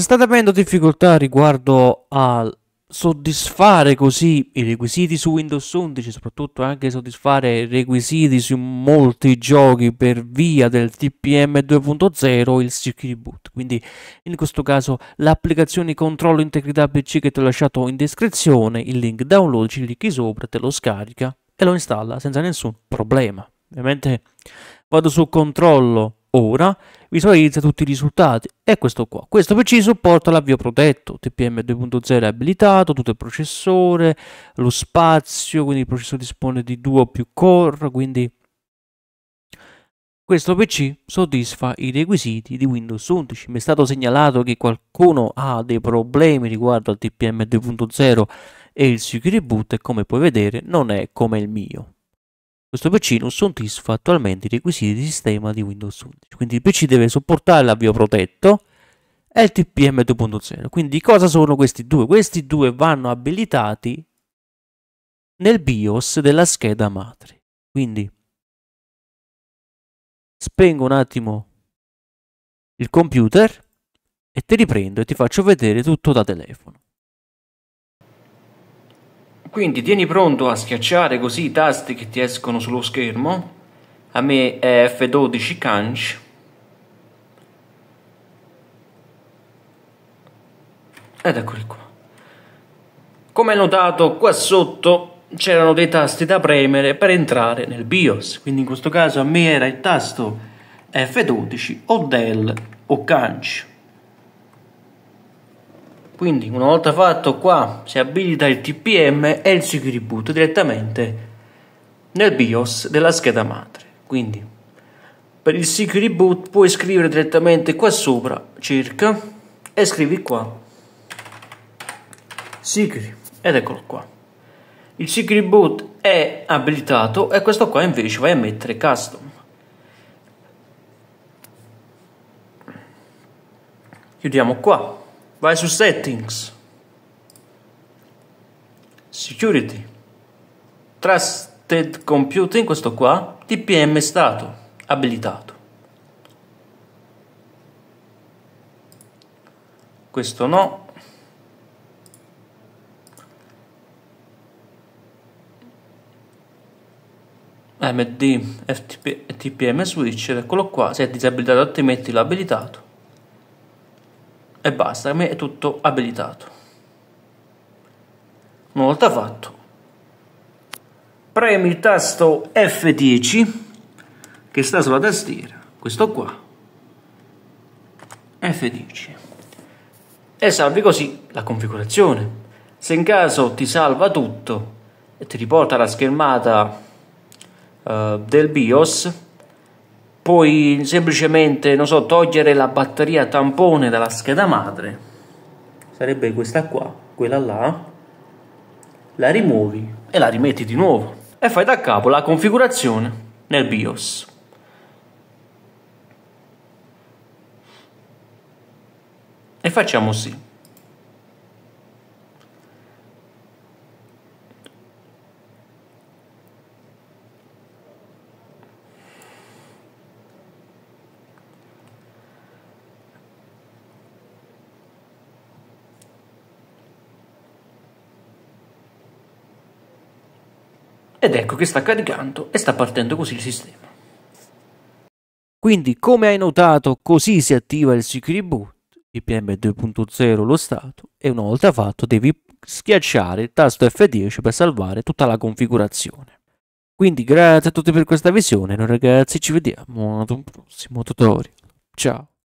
Se state avendo difficoltà riguardo a soddisfare così i requisiti su Windows 11, soprattutto anche soddisfare i requisiti su molti giochi per via del TPM 2.0, il Security Boot. Quindi in questo caso l'applicazione controllo integrità PC che ti ho lasciato in descrizione, il link download, ci clicchi sopra, te lo scarica e lo installa senza nessun problema. Ovviamente vado su controllo ora visualizza tutti i risultati e questo qua questo PC supporta l'avvio protetto TPM 2.0 è abilitato tutto il processore lo spazio quindi il processore dispone di due o più core quindi questo PC soddisfa i requisiti di Windows 11 mi è stato segnalato che qualcuno ha dei problemi riguardo al TPM 2.0 e il security boot e come puoi vedere non è come il mio questo PC non soddisfa attualmente i requisiti di sistema di Windows 11. Quindi il PC deve sopportare l'avvio protetto e il TPM 2.0. Quindi cosa sono questi due? Questi due vanno abilitati nel BIOS della scheda madre. Quindi spengo un attimo il computer e ti riprendo e ti faccio vedere tutto da telefono. Quindi tieni pronto a schiacciare così i tasti che ti escono sullo schermo. A me è F12 Canch. Ed eccoli qua. Come notato qua sotto c'erano dei tasti da premere per entrare nel BIOS, quindi in questo caso a me era il tasto F12 o Dell o Canch. Quindi una volta fatto qua si abilita il TPM e il security boot direttamente nel BIOS della scheda madre. Quindi per il security boot puoi scrivere direttamente qua sopra circa e scrivi qua security ed eccolo qua. Il security boot è abilitato e questo qua invece vai a mettere custom. Chiudiamo qua vai su settings security trusted computing questo qua tpm stato abilitato questo no md ftp tpm switch eccolo qua se è disabilitato te metti l'abilitato e basta, a me è tutto abilitato. Una volta fatto, premi il tasto F10 che sta sulla tastiera, questo qua, F10, e salvi così la configurazione. Se in caso ti salva tutto e ti riporta la schermata uh, del BIOS, poi semplicemente, non so, togliere la batteria tampone dalla scheda madre, sarebbe questa qua, quella là, la rimuovi e la rimetti di nuovo e fai da capo la configurazione nel BIOS. E facciamo sì. ed ecco che sta caricando e sta partendo così il sistema. Quindi come hai notato così si attiva il Security Boot, IPM 2.0 lo stato e una volta fatto devi schiacciare il tasto F10 per salvare tutta la configurazione. Quindi grazie a tutti per questa visione, noi ragazzi ci vediamo ad un prossimo tutorial. Ciao!